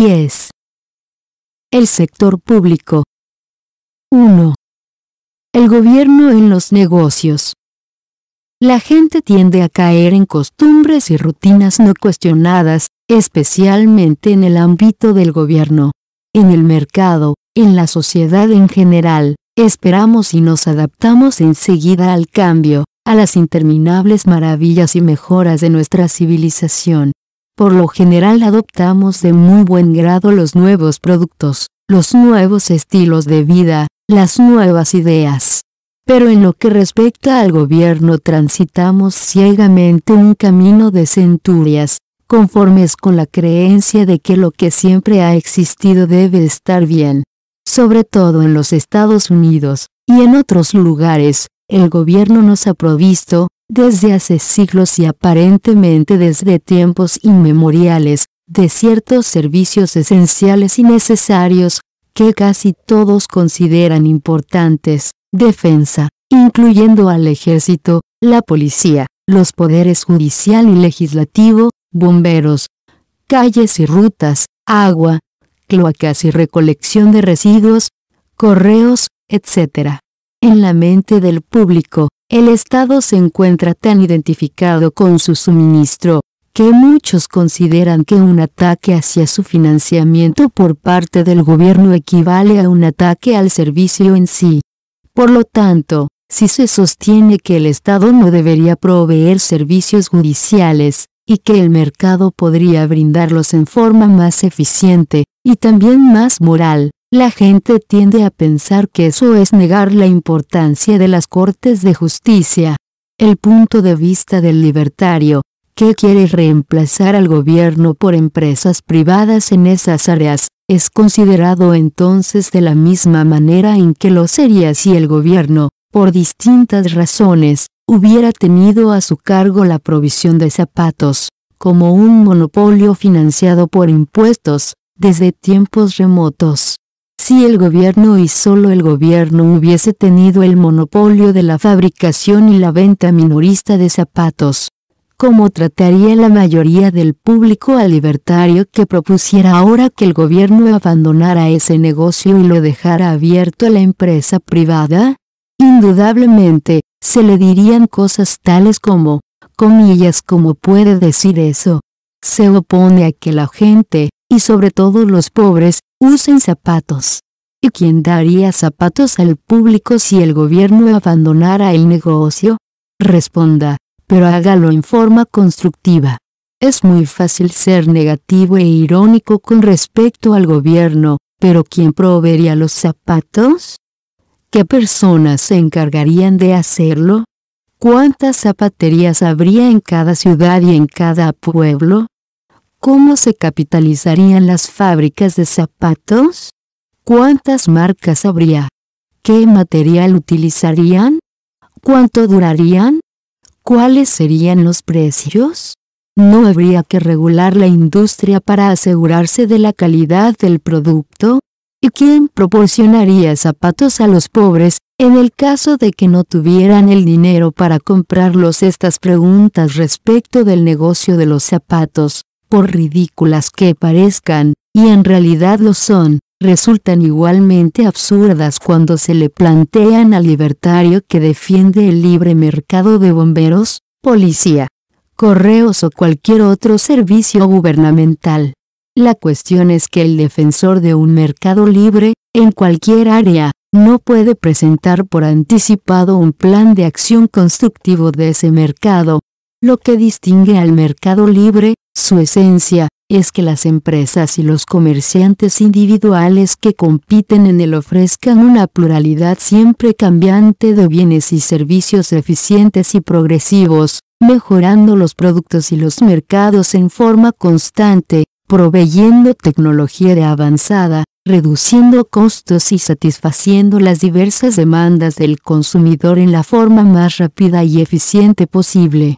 10. El sector público. 1. El gobierno en los negocios. La gente tiende a caer en costumbres y rutinas no cuestionadas, especialmente en el ámbito del gobierno. En el mercado, en la sociedad en general, esperamos y nos adaptamos enseguida al cambio, a las interminables maravillas y mejoras de nuestra civilización. Por lo general adoptamos de muy buen grado los nuevos productos, los nuevos estilos de vida, las nuevas ideas. Pero en lo que respecta al gobierno transitamos ciegamente un camino de centurias, conformes con la creencia de que lo que siempre ha existido debe estar bien. Sobre todo en los Estados Unidos, y en otros lugares, el gobierno nos ha provisto, desde hace siglos y aparentemente desde tiempos inmemoriales, de ciertos servicios esenciales y necesarios, que casi todos consideran importantes, defensa, incluyendo al ejército, la policía, los poderes judicial y legislativo, bomberos, calles y rutas, agua, cloacas y recolección de residuos, correos, etc. En la mente del público, el Estado se encuentra tan identificado con su suministro, que muchos consideran que un ataque hacia su financiamiento por parte del gobierno equivale a un ataque al servicio en sí. Por lo tanto, si se sostiene que el Estado no debería proveer servicios judiciales, y que el mercado podría brindarlos en forma más eficiente, y también más moral, la gente tiende a pensar que eso es negar la importancia de las Cortes de Justicia. El punto de vista del libertario, que quiere reemplazar al gobierno por empresas privadas en esas áreas, es considerado entonces de la misma manera en que lo sería si el gobierno, por distintas razones, hubiera tenido a su cargo la provisión de zapatos, como un monopolio financiado por impuestos, desde tiempos remotos. Si el gobierno y solo el gobierno hubiese tenido el monopolio de la fabricación y la venta minorista de zapatos, ¿cómo trataría la mayoría del público al libertario que propusiera ahora que el gobierno abandonara ese negocio y lo dejara abierto a la empresa privada? Indudablemente, se le dirían cosas tales como, comillas, como puede decir eso. Se opone a que la gente, y sobre todo los pobres, usen zapatos. ¿Y quién daría zapatos al público si el gobierno abandonara el negocio? Responda, pero hágalo en forma constructiva. Es muy fácil ser negativo e irónico con respecto al gobierno, pero ¿quién proveería los zapatos? ¿Qué personas se encargarían de hacerlo? ¿Cuántas zapaterías habría en cada ciudad y en cada pueblo? ¿Cómo se capitalizarían las fábricas de zapatos? ¿Cuántas marcas habría? ¿Qué material utilizarían? ¿Cuánto durarían? ¿Cuáles serían los precios? ¿No habría que regular la industria para asegurarse de la calidad del producto? ¿Y quién proporcionaría zapatos a los pobres en el caso de que no tuvieran el dinero para comprarlos? Estas preguntas respecto del negocio de los zapatos por ridículas que parezcan, y en realidad lo son, resultan igualmente absurdas cuando se le plantean al libertario que defiende el libre mercado de bomberos, policía, correos o cualquier otro servicio gubernamental. La cuestión es que el defensor de un mercado libre, en cualquier área, no puede presentar por anticipado un plan de acción constructivo de ese mercado, lo que distingue al mercado libre, su esencia, es que las empresas y los comerciantes individuales que compiten en él ofrezcan una pluralidad siempre cambiante de bienes y servicios eficientes y progresivos, mejorando los productos y los mercados en forma constante, proveyendo tecnología de avanzada, reduciendo costos y satisfaciendo las diversas demandas del consumidor en la forma más rápida y eficiente posible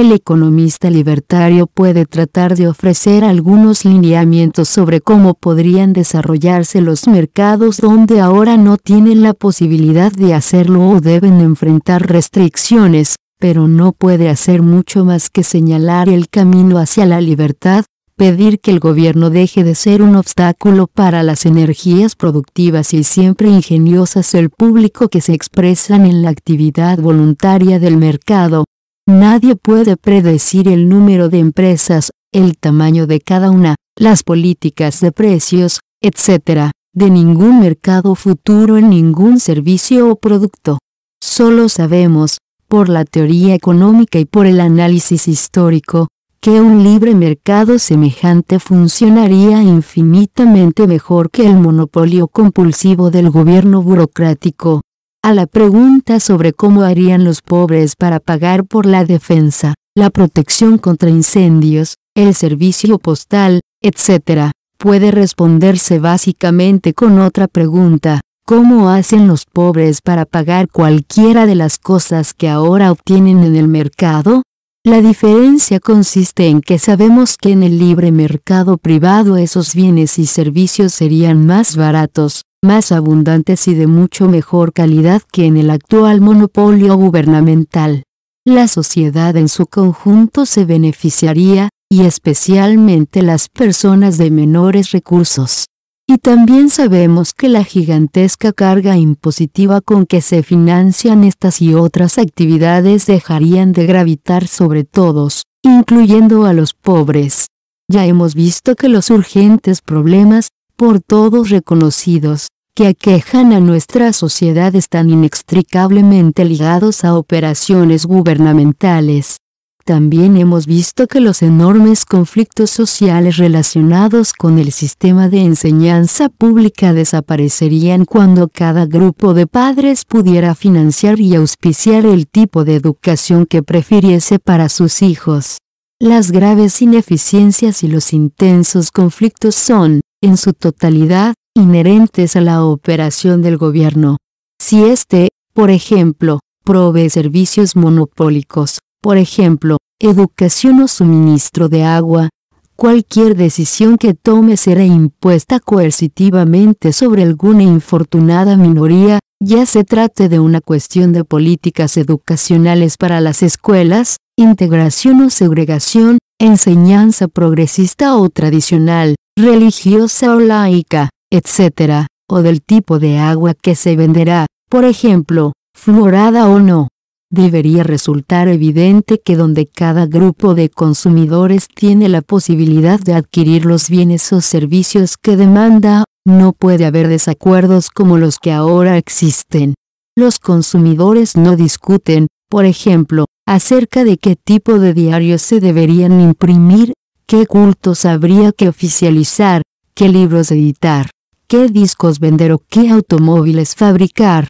el economista libertario puede tratar de ofrecer algunos lineamientos sobre cómo podrían desarrollarse los mercados donde ahora no tienen la posibilidad de hacerlo o deben enfrentar restricciones, pero no puede hacer mucho más que señalar el camino hacia la libertad, pedir que el gobierno deje de ser un obstáculo para las energías productivas y siempre ingeniosas del público que se expresan en la actividad voluntaria del mercado, Nadie puede predecir el número de empresas, el tamaño de cada una, las políticas de precios, etc., de ningún mercado futuro en ningún servicio o producto. Solo sabemos, por la teoría económica y por el análisis histórico, que un libre mercado semejante funcionaría infinitamente mejor que el monopolio compulsivo del gobierno burocrático, a la pregunta sobre cómo harían los pobres para pagar por la defensa, la protección contra incendios, el servicio postal, etc., puede responderse básicamente con otra pregunta, ¿cómo hacen los pobres para pagar cualquiera de las cosas que ahora obtienen en el mercado? La diferencia consiste en que sabemos que en el libre mercado privado esos bienes y servicios serían más baratos, más abundantes y de mucho mejor calidad que en el actual monopolio gubernamental. La sociedad en su conjunto se beneficiaría, y especialmente las personas de menores recursos. Y también sabemos que la gigantesca carga impositiva con que se financian estas y otras actividades dejarían de gravitar sobre todos, incluyendo a los pobres. Ya hemos visto que los urgentes problemas, por todos reconocidos, que aquejan a nuestra sociedad están inextricablemente ligados a operaciones gubernamentales, también hemos visto que los enormes conflictos sociales relacionados con el sistema de enseñanza pública desaparecerían cuando cada grupo de padres pudiera financiar y auspiciar el tipo de educación que prefiriese para sus hijos. Las graves ineficiencias y los intensos conflictos son, en su totalidad, inherentes a la operación del gobierno. Si éste, por ejemplo, provee servicios monopólicos, por ejemplo, educación o suministro de agua, cualquier decisión que tome será impuesta coercitivamente sobre alguna infortunada minoría, ya se trate de una cuestión de políticas educacionales para las escuelas, integración o segregación, enseñanza progresista o tradicional, religiosa o laica, etc., o del tipo de agua que se venderá, por ejemplo, fluorada o no debería resultar evidente que donde cada grupo de consumidores tiene la posibilidad de adquirir los bienes o servicios que demanda, no puede haber desacuerdos como los que ahora existen. Los consumidores no discuten, por ejemplo, acerca de qué tipo de diarios se deberían imprimir, qué cultos habría que oficializar, qué libros editar, qué discos vender o qué automóviles fabricar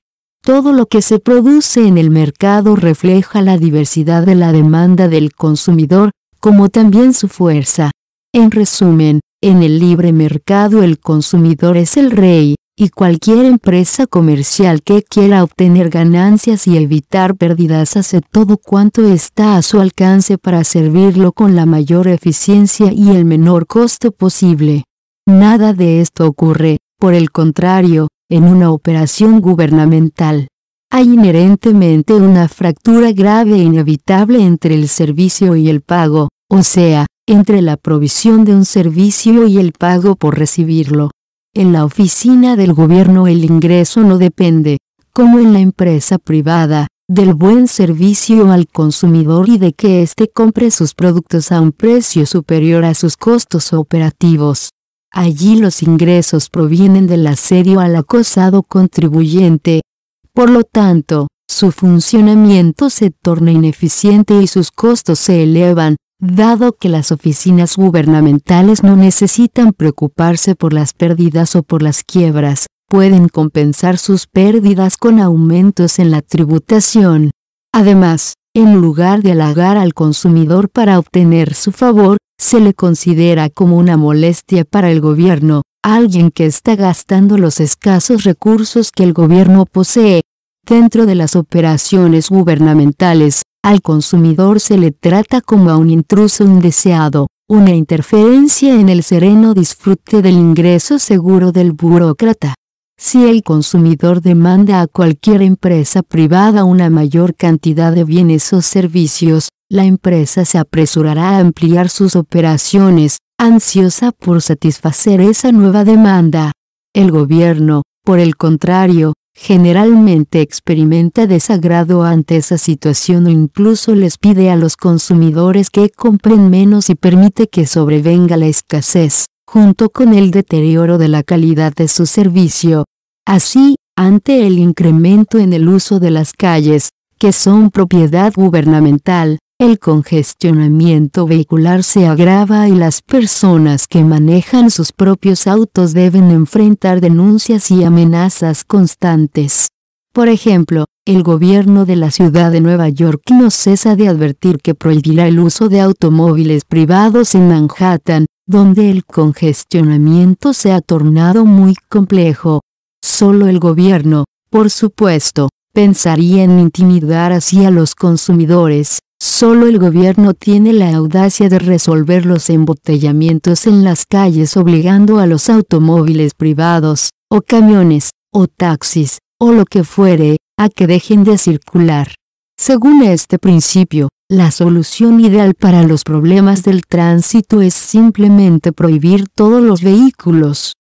todo lo que se produce en el mercado refleja la diversidad de la demanda del consumidor, como también su fuerza. En resumen, en el libre mercado el consumidor es el rey, y cualquier empresa comercial que quiera obtener ganancias y evitar pérdidas hace todo cuanto está a su alcance para servirlo con la mayor eficiencia y el menor costo posible. Nada de esto ocurre, por el contrario, en una operación gubernamental. Hay inherentemente una fractura grave e inevitable entre el servicio y el pago, o sea, entre la provisión de un servicio y el pago por recibirlo. En la oficina del gobierno el ingreso no depende, como en la empresa privada, del buen servicio al consumidor y de que éste compre sus productos a un precio superior a sus costos operativos. Allí los ingresos provienen del asedio al acosado contribuyente. Por lo tanto, su funcionamiento se torna ineficiente y sus costos se elevan, dado que las oficinas gubernamentales no necesitan preocuparse por las pérdidas o por las quiebras, pueden compensar sus pérdidas con aumentos en la tributación. Además, en lugar de halagar al consumidor para obtener su favor, se le considera como una molestia para el gobierno, alguien que está gastando los escasos recursos que el gobierno posee. Dentro de las operaciones gubernamentales, al consumidor se le trata como a un intruso indeseado, una interferencia en el sereno disfrute del ingreso seguro del burócrata. Si el consumidor demanda a cualquier empresa privada una mayor cantidad de bienes o servicios, la empresa se apresurará a ampliar sus operaciones, ansiosa por satisfacer esa nueva demanda. El gobierno, por el contrario, generalmente experimenta desagrado ante esa situación o incluso les pide a los consumidores que compren menos y permite que sobrevenga la escasez, junto con el deterioro de la calidad de su servicio. Así, ante el incremento en el uso de las calles, que son propiedad gubernamental, el congestionamiento vehicular se agrava y las personas que manejan sus propios autos deben enfrentar denuncias y amenazas constantes. Por ejemplo, el gobierno de la ciudad de Nueva York no cesa de advertir que prohibirá el uso de automóviles privados en Manhattan, donde el congestionamiento se ha tornado muy complejo. Solo el gobierno, por supuesto, pensaría en intimidar así a los consumidores, Solo el gobierno tiene la audacia de resolver los embotellamientos en las calles obligando a los automóviles privados, o camiones, o taxis, o lo que fuere, a que dejen de circular. Según este principio, la solución ideal para los problemas del tránsito es simplemente prohibir todos los vehículos.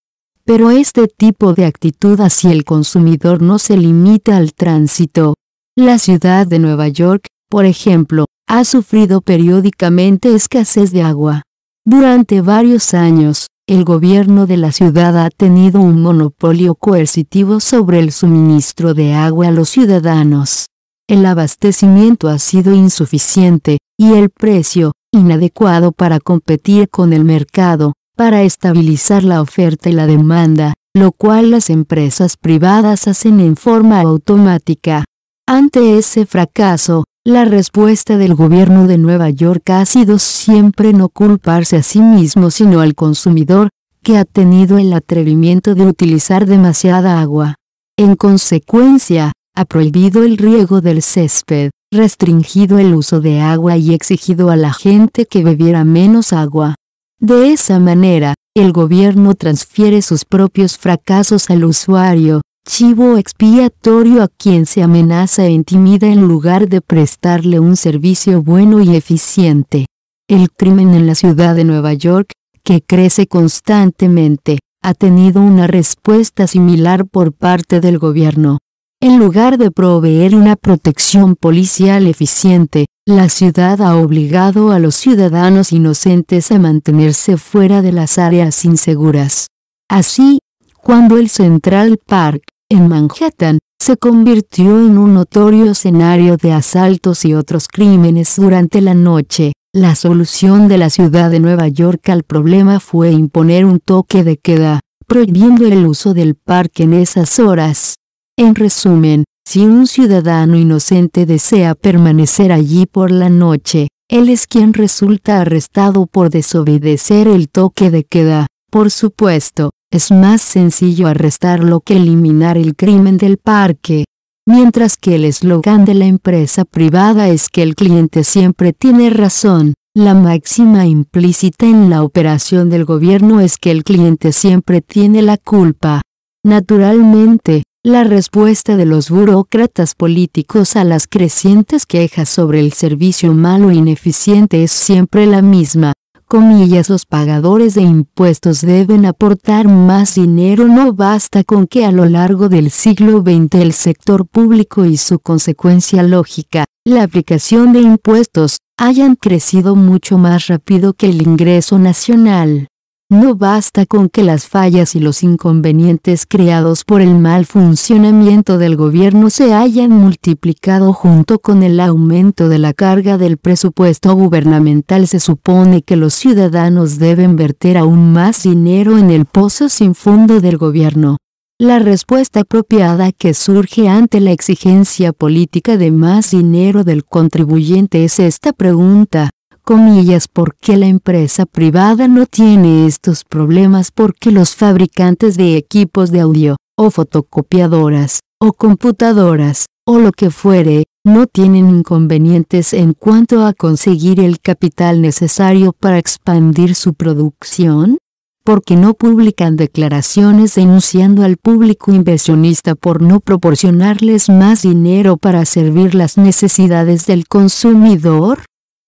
Pero este tipo de actitud hacia el consumidor no se limita al tránsito. La ciudad de Nueva York, por ejemplo, ha sufrido periódicamente escasez de agua. Durante varios años, el gobierno de la ciudad ha tenido un monopolio coercitivo sobre el suministro de agua a los ciudadanos. El abastecimiento ha sido insuficiente, y el precio, inadecuado para competir con el mercado, para estabilizar la oferta y la demanda, lo cual las empresas privadas hacen en forma automática. Ante ese fracaso, la respuesta del gobierno de Nueva York ha sido siempre no culparse a sí mismo sino al consumidor, que ha tenido el atrevimiento de utilizar demasiada agua. En consecuencia, ha prohibido el riego del césped, restringido el uso de agua y exigido a la gente que bebiera menos agua. De esa manera, el gobierno transfiere sus propios fracasos al usuario, chivo expiatorio a quien se amenaza e intimida en lugar de prestarle un servicio bueno y eficiente. El crimen en la ciudad de Nueva York, que crece constantemente, ha tenido una respuesta similar por parte del gobierno. En lugar de proveer una protección policial eficiente, la ciudad ha obligado a los ciudadanos inocentes a mantenerse fuera de las áreas inseguras. Así, cuando el Central Park, en Manhattan, se convirtió en un notorio escenario de asaltos y otros crímenes durante la noche. La solución de la ciudad de Nueva York al problema fue imponer un toque de queda, prohibiendo el uso del parque en esas horas. En resumen, si un ciudadano inocente desea permanecer allí por la noche, él es quien resulta arrestado por desobedecer el toque de queda. Por supuesto, es más sencillo arrestarlo que eliminar el crimen del parque. Mientras que el eslogan de la empresa privada es que el cliente siempre tiene razón, la máxima implícita en la operación del gobierno es que el cliente siempre tiene la culpa. Naturalmente, la respuesta de los burócratas políticos a las crecientes quejas sobre el servicio malo e ineficiente es siempre la misma, comillas, los pagadores de impuestos deben aportar más dinero. No basta con que a lo largo del siglo XX el sector público y su consecuencia lógica, la aplicación de impuestos, hayan crecido mucho más rápido que el ingreso nacional. No basta con que las fallas y los inconvenientes creados por el mal funcionamiento del gobierno se hayan multiplicado junto con el aumento de la carga del presupuesto gubernamental. Se supone que los ciudadanos deben verter aún más dinero en el pozo sin fondo del gobierno. La respuesta apropiada que surge ante la exigencia política de más dinero del contribuyente es esta pregunta comillas, por qué la empresa privada no tiene estos problemas porque los fabricantes de equipos de audio, o fotocopiadoras, o computadoras, o lo que fuere, no tienen inconvenientes en cuanto a conseguir el capital necesario para expandir su producción? porque no publican declaraciones denunciando al público inversionista por no proporcionarles más dinero para servir las necesidades del consumidor?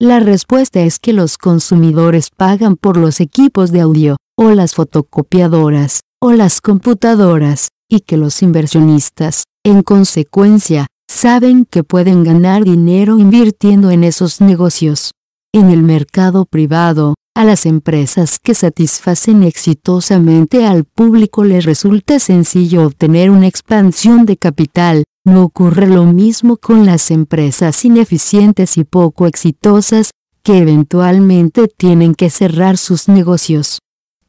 La respuesta es que los consumidores pagan por los equipos de audio, o las fotocopiadoras, o las computadoras, y que los inversionistas, en consecuencia, saben que pueden ganar dinero invirtiendo en esos negocios. En el mercado privado, a las empresas que satisfacen exitosamente al público les resulta sencillo obtener una expansión de capital, no ocurre lo mismo con las empresas ineficientes y poco exitosas, que eventualmente tienen que cerrar sus negocios.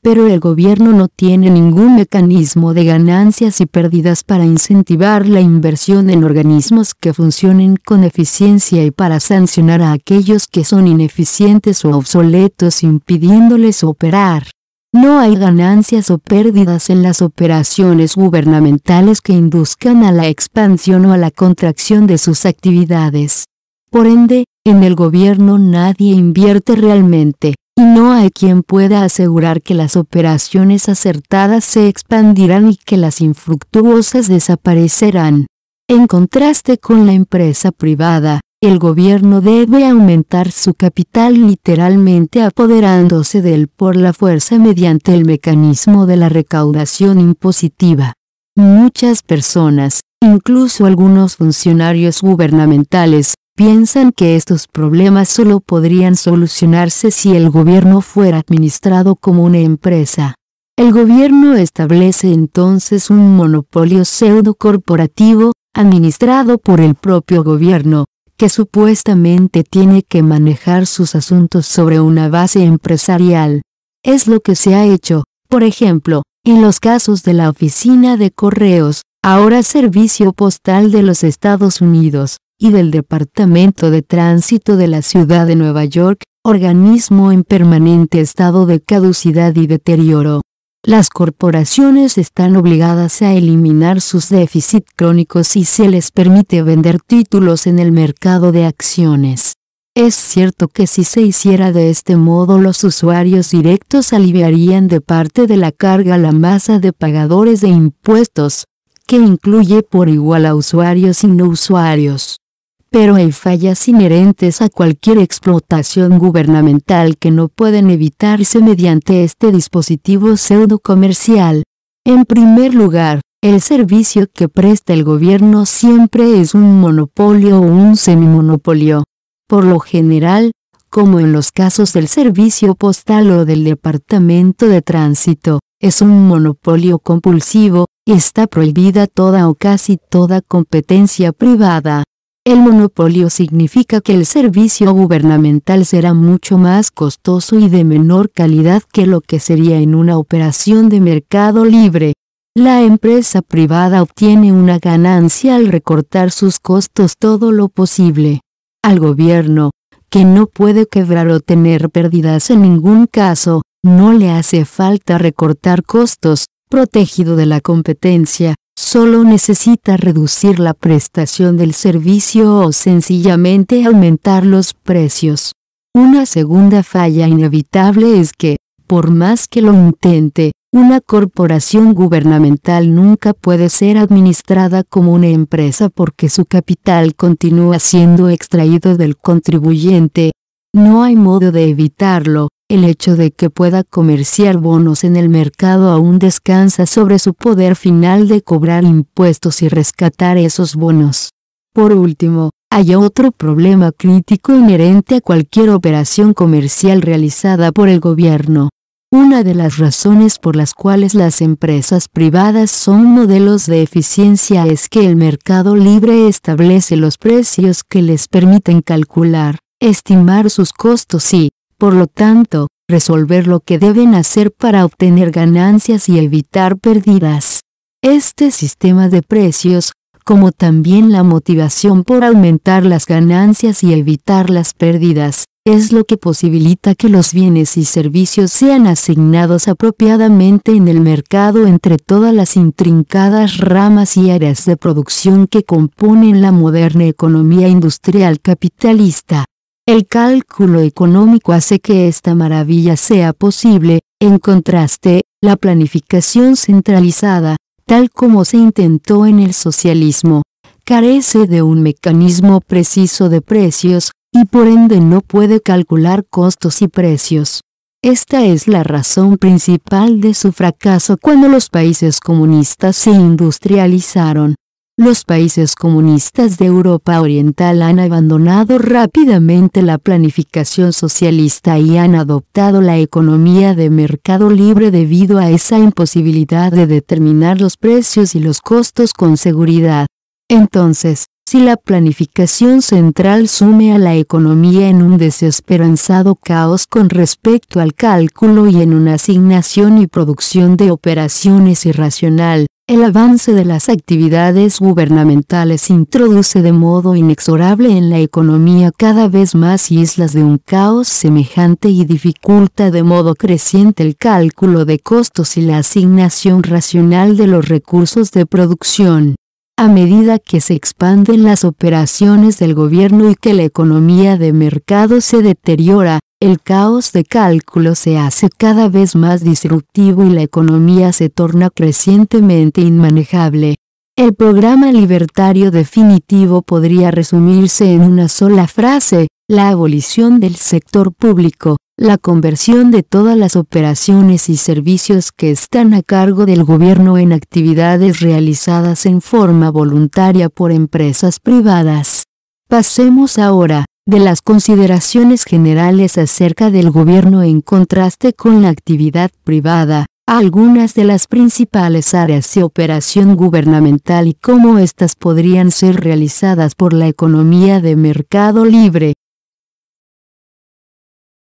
Pero el gobierno no tiene ningún mecanismo de ganancias y pérdidas para incentivar la inversión en organismos que funcionen con eficiencia y para sancionar a aquellos que son ineficientes o obsoletos impidiéndoles operar. No hay ganancias o pérdidas en las operaciones gubernamentales que induzcan a la expansión o a la contracción de sus actividades. Por ende, en el gobierno nadie invierte realmente, y no hay quien pueda asegurar que las operaciones acertadas se expandirán y que las infructuosas desaparecerán. En contraste con la empresa privada, el gobierno debe aumentar su capital literalmente apoderándose de él por la fuerza mediante el mecanismo de la recaudación impositiva. Muchas personas, incluso algunos funcionarios gubernamentales, piensan que estos problemas solo podrían solucionarse si el gobierno fuera administrado como una empresa. El gobierno establece entonces un monopolio pseudo corporativo, administrado por el propio gobierno, que supuestamente tiene que manejar sus asuntos sobre una base empresarial. Es lo que se ha hecho, por ejemplo, en los casos de la Oficina de Correos, ahora Servicio Postal de los Estados Unidos, y del Departamento de Tránsito de la Ciudad de Nueva York, organismo en permanente estado de caducidad y deterioro. Las corporaciones están obligadas a eliminar sus déficits crónicos y se les permite vender títulos en el mercado de acciones. Es cierto que si se hiciera de este modo los usuarios directos aliviarían de parte de la carga la masa de pagadores de impuestos, que incluye por igual a usuarios y no usuarios pero hay fallas inherentes a cualquier explotación gubernamental que no pueden evitarse mediante este dispositivo pseudo-comercial. En primer lugar, el servicio que presta el gobierno siempre es un monopolio o un semimonopolio. Por lo general, como en los casos del servicio postal o del departamento de tránsito, es un monopolio compulsivo, y está prohibida toda o casi toda competencia privada. El monopolio significa que el servicio gubernamental será mucho más costoso y de menor calidad que lo que sería en una operación de mercado libre. La empresa privada obtiene una ganancia al recortar sus costos todo lo posible. Al gobierno, que no puede quebrar o tener pérdidas en ningún caso, no le hace falta recortar costos, protegido de la competencia, solo necesita reducir la prestación del servicio o sencillamente aumentar los precios. Una segunda falla inevitable es que, por más que lo intente, una corporación gubernamental nunca puede ser administrada como una empresa porque su capital continúa siendo extraído del contribuyente. No hay modo de evitarlo, el hecho de que pueda comerciar bonos en el mercado aún descansa sobre su poder final de cobrar impuestos y rescatar esos bonos. Por último, hay otro problema crítico inherente a cualquier operación comercial realizada por el gobierno. Una de las razones por las cuales las empresas privadas son modelos de eficiencia es que el mercado libre establece los precios que les permiten calcular, estimar sus costos y, por lo tanto, resolver lo que deben hacer para obtener ganancias y evitar pérdidas. Este sistema de precios, como también la motivación por aumentar las ganancias y evitar las pérdidas, es lo que posibilita que los bienes y servicios sean asignados apropiadamente en el mercado entre todas las intrincadas ramas y áreas de producción que componen la moderna economía industrial capitalista. El cálculo económico hace que esta maravilla sea posible, en contraste, la planificación centralizada, tal como se intentó en el socialismo, carece de un mecanismo preciso de precios, y por ende no puede calcular costos y precios. Esta es la razón principal de su fracaso cuando los países comunistas se industrializaron los países comunistas de Europa Oriental han abandonado rápidamente la planificación socialista y han adoptado la economía de mercado libre debido a esa imposibilidad de determinar los precios y los costos con seguridad. Entonces, si la planificación central sume a la economía en un desesperanzado caos con respecto al cálculo y en una asignación y producción de operaciones irracional, el avance de las actividades gubernamentales introduce de modo inexorable en la economía cada vez más islas de un caos semejante y dificulta de modo creciente el cálculo de costos y la asignación racional de los recursos de producción. A medida que se expanden las operaciones del gobierno y que la economía de mercado se deteriora, el caos de cálculo se hace cada vez más disruptivo y la economía se torna crecientemente inmanejable. El programa libertario definitivo podría resumirse en una sola frase, la abolición del sector público, la conversión de todas las operaciones y servicios que están a cargo del gobierno en actividades realizadas en forma voluntaria por empresas privadas. Pasemos ahora, de las consideraciones generales acerca del gobierno en contraste con la actividad privada, algunas de las principales áreas de operación gubernamental y cómo estas podrían ser realizadas por la economía de mercado libre.